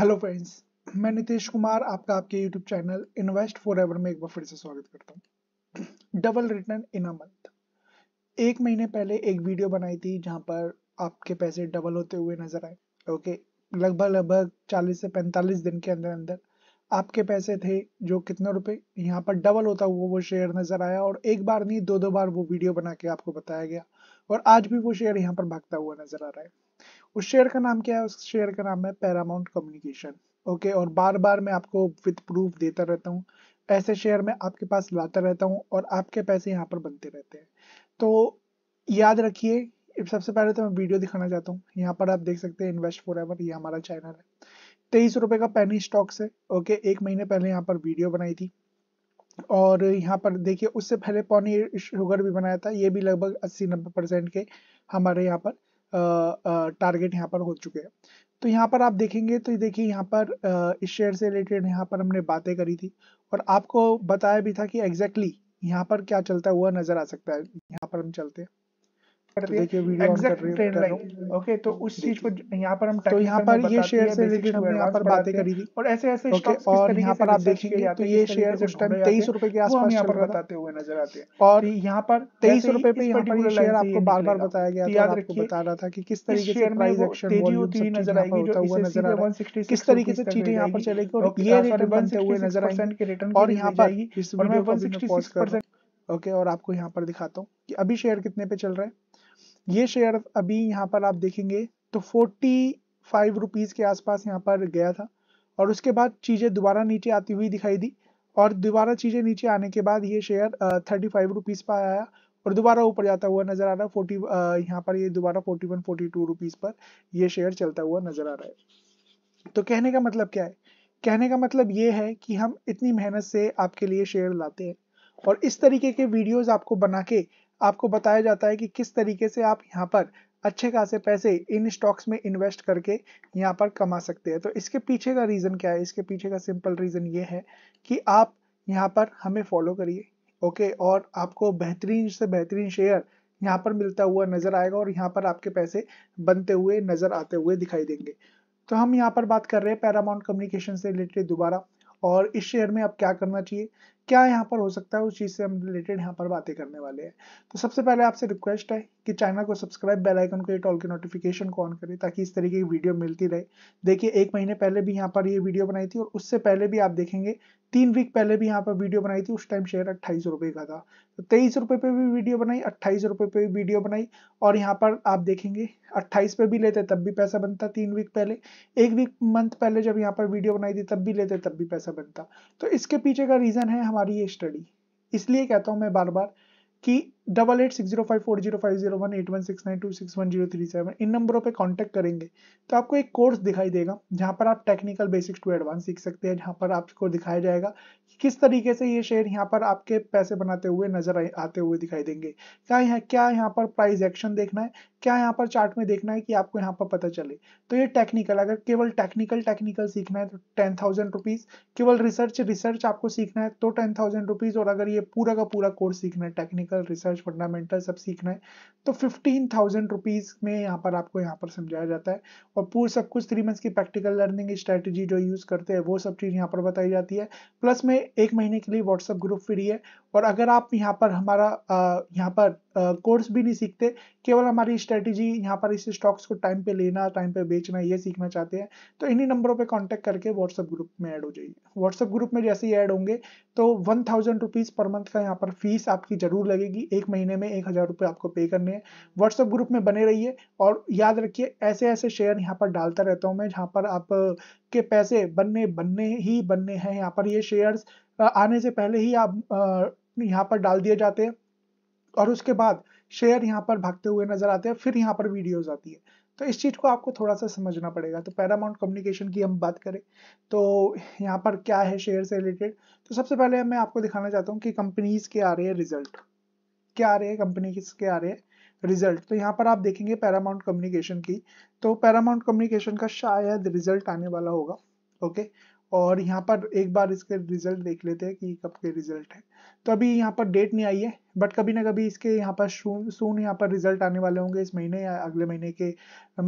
hello friends मैं नितेश कुमार आपका आपके YouTube channel invest for ever में एक बार फिर से स्वागत करता हूँ double return in a month एक महीने पहले एक वीडियो बनाई थी जहाँ पर आपके पैसे डबल होते हुए नजर आए ओके लगभग लगभग 40 से 45 दिन के अंदर अंदर आपके पैसे थे जो कितने रुपए यहाँ पर डबल होता हुआ वो शेयर नजर आया और एक बार नहीं दो दो बार वो वीडियो बना के आपको बताया गया और आज भी वो शेयर यहाँ पर भागता हुआ नजर आ रहा है उस शेयर का नाम क्या है उस शेयर का नाम है पैरामाउंट कम्युनिकेशन ओके और बार बार मैं आपको विद प्रूफ देता रहता हूँ ऐसे शेयर में आपके पास लाता रहता हूँ और आपके पैसे यहाँ पर बनते रहते हैं तो याद रखिए सबसे पहले तो मैं वीडियो दिखाना चाहता हूँ यहाँ पर आप देख सकते हैं इन्वेस्ट फॉर एवर ये हमारा चैनल है तेईस रुपए का पैनी स्टॉक्स है ओके एक महीने पहले यहाँ पर वीडियो बनाई थी और यहाँ पर देखिए उससे पहले पौनी शुगर भी बनाया था ये भी लगभग अस्सी नब्बे परसेंट के हमारे यहाँ पर टारगेट यहाँ पर हो चुके हैं तो यहाँ पर आप देखेंगे तो देखिए यहाँ पर इस शेयर से रिलेटेड यहाँ पर हमने बातें करी थी और आपको बताया भी था कि एग्जैक्टली exactly यहाँ पर क्या चलता हुआ नजर आ सकता है यहाँ पर हम चलते हैं ओके तो, तो उस चीज को यहाँ पर तो बातें करी थी और ऐसे ऐसे यहाँ पर आप तेईस के तो आसपास बताते हुए नजर आते और यहाँ पर तेईस रुपए पे शेयर आपको बार बार बताया गया था किस तरीके से चीजें यहाँ पर चलेगी और ये नजर और यहाँ पर ओके और आपको यहाँ पर दिखाता हूँ कि अभी शेयर कितने पे चल रहा है ये शेयर अभी यहाँ पर आप देखेंगे तो फोर्टी फाइव रुपीज़ के आसपास यहाँ पर गया था और उसके बाद चीज़ें दोबारा नीचे आती हुई दिखाई दी और दोबारा चीज़ें नीचे आने के बाद ये शेयर थर्टी फाइव रुपीज़ पर आया और दोबारा ऊपर जाता हुआ नज़र आ रहा है फोर्टी यहाँ पर ये दोबारा forty one forty two rupees पर यह शेयर चलता हुआ नज़र आ रहा है तो कहने का मतलब क्या है कहने का मतलब ये है कि हम इतनी मेहनत से आपके लिए शेयर लाते हैं और इस तरीके के वीडियोस आपको बना के आपको बताया जाता है कि किस तरीके से आप यहाँ पर अच्छे खासे पैसे इन स्टॉक्स में इन्वेस्ट करके यहाँ पर कमा सकते हैं तो इसके पीछे का रीज़न क्या है इसके पीछे का सिंपल रीज़न ये है कि आप यहाँ पर हमें फॉलो करिए ओके और आपको बेहतरीन से बेहतरीन शेयर यहाँ पर मिलता हुआ नज़र आएगा और यहाँ पर आपके पैसे बनते हुए नज़र आते हुए दिखाई देंगे तो हम यहाँ पर बात कर रहे हैं पैरामाउंट कम्युनिकेशन से रिलेटेड दोबारा और इस शेयर में आप क्या करना चाहिए क्या यहाँ पर हो सकता है उस चीज़ से हम रिलेटेड यहाँ पर बातें करने वाले हैं तो सबसे पहले आपसे रिक्वेस्ट है कि चैनल को सब्सक्राइब बेल आइकन को ये टॉल के नोटिफिकेशन को ऑन करें ताकि इस तरीके की वीडियो मिलती रहे देखिए एक महीने पहले भी यहाँ पर ये वीडियो बनाई थी और उससे पहले भी आप देखेंगे तीन वीक पहले भी यहाँ पर वीडियो बनाई थी उस टाइम शेयर अट्ठाईस का था तो तेईस पे भी वीडियो बनाई अट्ठाईस पे भी वीडियो बनाई और यहाँ पर आप देखेंगे अट्ठाईस पे भी लेते तब भी पैसा बनता तीन वीक पहले एक वीक मंथ पहले जब यहाँ पर वीडियो बनाई थी तब भी लेते तब भी पैसा बनता तो इसके पीछे का रीज़न है हमारी ये स्टडी इसलिए कहता हूँ मैं बार बार कि double eight six zero five four zero five zero one eight one six nine two six one zero three seven इन नंबरों पे कांटेक्ट करेंगे तो आपको एक कोर्स दिखाई देगा जहां पर आप टेक्निकल बेसिक्स टू एडवांस सीख सकते हैं जहां पर आपको दिखाया जाएगा कि किस तरीके से ये शेयर यहाँ पर आपके पैसे बनाते हुए नजर आते हुए दिखाई देंगे क्या यहाँ क्या यहाँ पर प्राइस एक्शन देखना है क्या यहाँ पर चार्ट में देखना है कि आपको यहाँ पर पता चले तो ये टेक्निकल अगर केवल टेक्निकल टेक्निकल सीखना है तो टेन थाउजेंड रुपीज केवल रिसर्च रिसर्च आपको सीखना है तो टेन थाउजेंड रुपीज और अगर ये पूरा का पूरा कोर्स सीखना है टेक्निकल रिसर्च कुछ फंडामेंटल सब सीखना है तो फिफ्टीन थाउजेंड रुपीज़ में यहाँ पर आपको यहाँ पर समझाया जाता है और पूरे सब कुछ थ्री मंथ्स की प्रैक्टिकल लर्निंग स्ट्रेटेजी जो यूज़ करते हैं वो सब चीज़ यहाँ पर बताई जाती है प्लस में एक महीने के लिए व्हाट्सअप ग्रुप फ्री है और अगर आप यहाँ पर हमारा यहाँ पर कोर्स भी नहीं सीखते केवल हमारी स्ट्रेटेजी यहाँ पर इस स्टॉक्स को टाइम पे लेना टाइम पे बेचना ये सीखना चाहते हैं तो इन्हीं नंबरों पे कांटेक्ट करके व्हाट्सअप ग्रुप में ऐड हो जाइए व्हाट्सअप ग्रुप में जैसे ही ऐड होंगे तो one thousand rupees per month का यहाँ पर फीस आपकी ज़रूर लगेगी एक महीने में एक हज़ार रुपए आपको पे करने हैं व्हाट्सएप ग्रुप में बने रहिए और याद रखिए ऐसे ऐसे शेयर यहाँ पर डालता रहता हूँ मैं जहाँ पर आप के पैसे बनने बनने ही बनने हैं यहाँ पर ये शेयर आने से पहले ही आप यहाँ पर डाल दिए जाते हैं और उसके बाद शेयर यहाँ पर भागते हुए नजर आते हैं फिर यहाँ पर वीडियोज आती है तो इस चीज़ को आपको थोड़ा सा समझना पड़ेगा तो पैरामाउंट कम्युनिकेशन की हम बात करें तो यहाँ पर क्या है शेयर से रिलेटेड तो सबसे पहले मैं आपको दिखाना चाहता हूँ कि कंपनीज के आ रहे हैं रिजल्ट किसके आ रहे हैं कंपनी किसके आ रहे हैं रिजल्ट तो यहाँ पर आप देखेंगे पैरामाउंट कम्युनिकेशन की तो पैरामाउंट कम्युनिकेशन का शायद रिजल्ट आने वाला होगा ओके और यहाँ पर एक बार इसके रिजल्ट देख लेते हैं कि कब के रिजल्ट है तो अभी यहाँ पर डेट नहीं आई है बट कभी ना कभी इसके यहाँ पर सून यहाँ पर रिजल्ट आने वाले होंगे इस महीने या अगले महीने के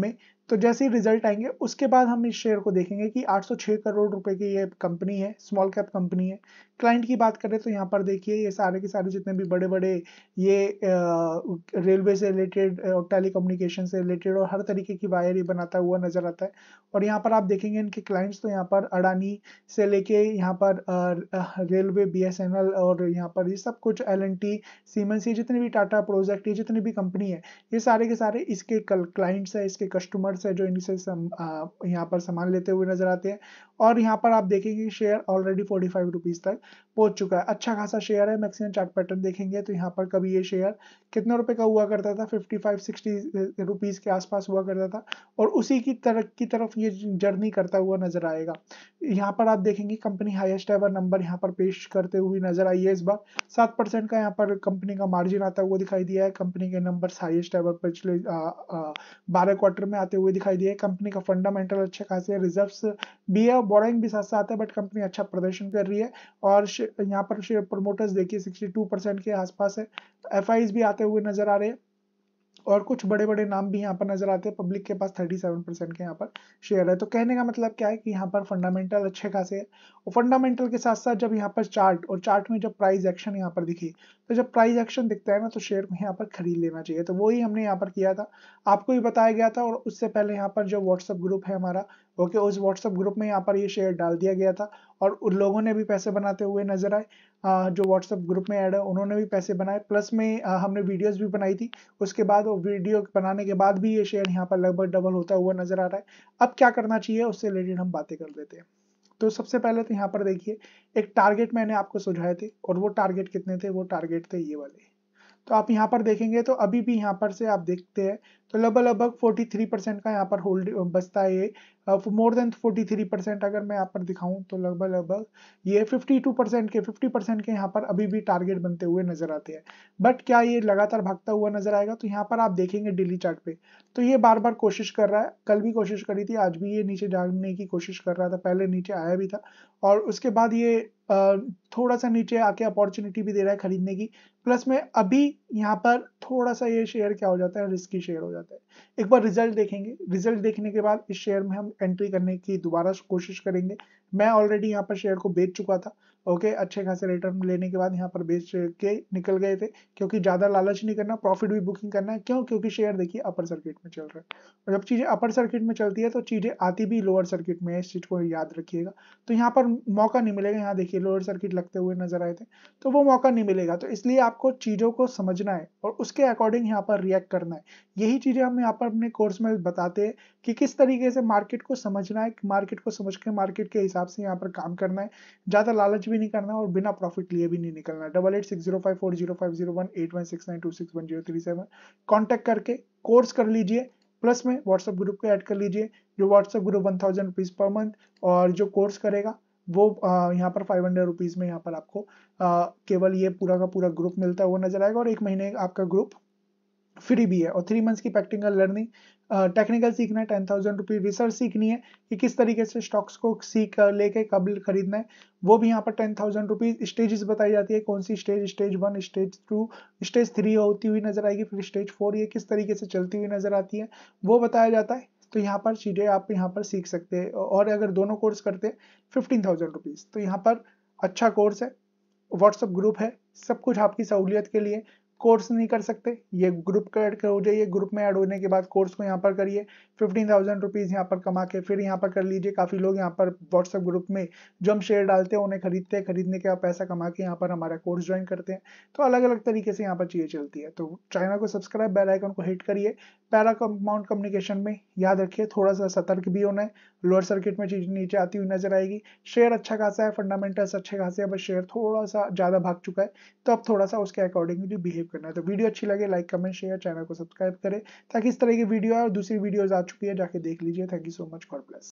में तो जैसे ही रिजल्ट आएंगे उसके बाद हम इस शेयर को देखेंगे कि 806 करोड़ रुपए की ये कंपनी है स्मॉल कैप कंपनी है क्लाइंट की बात करें तो यहाँ पर देखिए ये सारे के सारे जितने भी बड़े बड़े ये रेलवे से रिलेटेड और टेलीकम्युनिकेशन से रिलेटेड और हर तरीके की वायर ये बनाता हुआ नजर आता है और यहाँ पर आप देखेंगे इनके क्लाइंट्स तो यहाँ पर अडानी से लेके यहाँ पर रेलवे बी और यहाँ पर ये सब कुछ एल एन टी सीमेंस ये जितने भी टाटा प्रोजेक्ट ये जितनी भी कंपनी है ये सारे के सारे इसके क्लाइंट्स है इसके कस्टमर्स शेयर्स है जो इंडिसेस यहाँ पर सामान लेते हुए नजर आते हैं और यहाँ पर आप देखेंगे share already forty five rupees तक पहुंच चुका है अच्छा खासा शेयर है मैक्सिमम चार्ट पैटर्न देखेंगे तो यहाँ पर कभी ये शेयर कितने रुपए का हुआ करता था 55 60 रुपीस के आसपास हुआ करता था और उसी की तरफ की तरफ ये जर्नी करता हुआ नजर आएगा यहाँ पर आप देखेंगे कंपनी हाईएस्ट एवर नंबर यहाँ पर पेश करते हुए नजर आई है इस बार सात परसेंट का यहाँ पर कंपनी का मार्जिन आता हुआ दिखाई दिया है कंपनी के नंबर हाइएस्ट एवर पिछले बारह क्वार्टर में आते हुए दिखाई दिया है कंपनी का फंडामेंटल अच्छे खासे रिजर्व भी है और बोरिंग भी साथ साथ है बट कंपनी अच्छा प्रदर्शन कर रही है और यहाँ पर शेयर प्रमोटर्स देखिए 62 परसेंट के आसपास है तो एफ भी आते हुए नजर आ रहे हैं और कुछ बड़े बड़े नाम भी यहाँ पर नजर आते हैं पब्लिक के पास 37 परसेंट के यहाँ पर शेयर है तो कहने का मतलब क्या है कि यहाँ पर फंडामेंटल अच्छे खासे है और फंडामेंटल के साथ साथ जब यहाँ पर चार्ट और चार्ट में जब प्राइस एक्शन यहाँ पर दिखी तो जब प्राइस एक्शन दिखता है ना तो शेयर को यहाँ पर खरीद लेना चाहिए तो वही हमने यहाँ पर किया था आपको भी बताया गया था और उससे पहले यहाँ पर जो व्हाट्सअप ग्रुप है हमारा ओके उस व्हाट्सअप ग्रुप में यहाँ पर ये शेयर डाल दिया गया था और उन लोगों ने भी पैसे बनाते हुए नजर आए जो व्हाट्सअप ग्रुप में ऐड है उन्होंने भी पैसे बनाए प्लस में हमने वीडियोस भी बनाई थी उसके बाद वो वीडियो बनाने के बाद भी ये शेयर यहाँ पर लगभग डबल होता हुआ नजर आ रहा है अब क्या करना चाहिए उससे रिलेटेड हम बातें कर लेते हैं तो सबसे पहले तो यहाँ पर देखिए एक टारगेट मैंने आपको सुझाए थे और वो टारगेट कितने थे वो टारगेट थे ये वाले तो आप यहाँ पर देखेंगे तो अभी भी यहाँ पर से आप देखते हैं तो लगभग लगभग 43 परसेंट का यहाँ पर होल्ड बचता है ये मोर देन 43 परसेंट अगर मैं यहाँ पर दिखाऊं तो लगभग लगभग ये 52 परसेंट के 50 परसेंट के यहाँ पर अभी भी टारगेट बनते हुए नजर आते हैं बट क्या ये लगातार भागता हुआ नजर आएगा तो यहाँ पर आप देखेंगे डेली चार्ट पे तो ये बार बार कोशिश कर रहा है कल भी कोशिश करी थी आज भी ये नीचे जाने की कोशिश कर रहा था पहले नीचे आया भी था और उसके बाद ये थोड़ा सा नीचे आके अपॉर्चुनिटी भी दे रहा है खरीदने की प्लस में अभी यहाँ पर थोड़ा सा ये शेयर क्या हो जाता है रिस्की शेयर हो जाता है एक बार रिजल्ट देखेंगे रिजल्ट देखने के बाद इस शेयर में हम एंट्री करने की दोबारा कोशिश करेंगे मैं ऑलरेडी यहाँ पर शेयर को बेच चुका था ओके अच्छे खासे रिटर्न लेने के बाद यहाँ पर बेच के निकल गए थे क्योंकि ज़्यादा लालच नहीं करना प्रॉफिट भी बुकिंग करना है क्यों क्योंकि शेयर देखिए अपर सर्किट में चल रहा है जब चीज़ें अपर सर्किट में चलती है तो चीज़ें आती भी लोअर सर्किट में इस चीज़ को याद रखिएगा तो यहाँ पर मौका नहीं मिलेगा यहाँ देखिए लोअर सर्किट लगते हुए नजर आए थे तो वो मौका नहीं मिलेगा तो इसलिए आपको चीज़ों को समझना है और उसके अकॉर्डिंग यहाँ पर रिएक्ट करना है यही चीज़ें हम यहाँ पर अपने कोर्स में बताते हैं कि किस तरीके से मार्केट को समझना है मार्केट को समझ के मार्केट के हिसाब से यहाँ पर काम करना है ज़्यादा लालच भी नहीं करना और बिना प्रॉफिट लिए भी नहीं निकलना double eight six zero five four zero five zero one eight one six nine two six one zero three seven contact करके कोर्स कर लीजिए प्लस में व्हाट्सएप ग्रुप को ऐड कर लीजिए जो WhatsApp group one thousand rupees per month और जो कोर्स करेगा वो यहाँ पर फाइव हंड्रेड रुपीज़ में यहाँ पर आपको आ, केवल ये पूरा का पूरा ग्रुप मिलता है वो नजर आएगा और एक महीने आपका ग्रुप फ्री भी है और थ्री मंथ्स की प्रैक्टिकल लर्निंग टेक्निकल सीखना है टेन थाउजेंड रुपीज रिसर्च सीखनी है कि किस तरीके से स्टॉक्स को सीख लेके कब खरीदना है वो भी यहाँ पर टेन थाउजेंड रुपीज स्टेजेस बताई जाती है कौन सी stage stage one stage two stage three होती हुई नजर आएगी फिर स्टेज फोर ये किस तरीके से चलती हुई नजर आती है वो बताया जाता है तो यहाँ पर चीज़ें आप यहाँ पर सीख सकते हैं और अगर दोनों कोर्स करते हैं फिफ्टीन थाउजेंड रुपीज़ तो यहाँ पर अच्छा कोर्स है व्हाट्सअप ग्रुप है सब कुछ आपकी सहूलियत के लिए कोर्स नहीं कर सकते ये ग्रुप का ऐड हो जाइए ग्रुप में ऐड होने के बाद कोर्स को यहाँ पर करिए फिफ्टीन थाउजेंड रुपीज़ यहाँ पर कमा के फिर यहाँ पर कर लीजिए काफ़ी लोग यहाँ पर व्हाट्सएप ग्रुप में जो हम शेयर डालते हैं उन्हें खरीदते हैं खरीदने के बाद पैसा कमा के यहाँ पर हमारा कोर्स ज्वाइन करते हैं तो अलग अलग तरीके से यहाँ पर चीज़ें चलती है तो चैनल को सब्सक्राइब बेल आइकन को हिट करिए पैरा कंपाउंड कम्युनिकेशन में याद रखिए थोड़ा सा सतर्क भी होना है लोअर सर्किट में चीज़ नीचे आती हुई नजर आएगी शेयर अच्छा खासा है फंडामेंटल्स अच्छे खासे हैं बस शेयर थोड़ा सा ज़्यादा भाग चुका है तो अब थोड़ा सा उसके अकॉर्डिंगली बिहेव करना है तो वीडियो अच्छी लगे लाइक कमेंट शेयर चैनल को सब्सक्राइब करें ताकि इस तरह की वीडियो और दूसरी वीडियोज आ चुकी है जाके देख लीजिए thank you so much God bless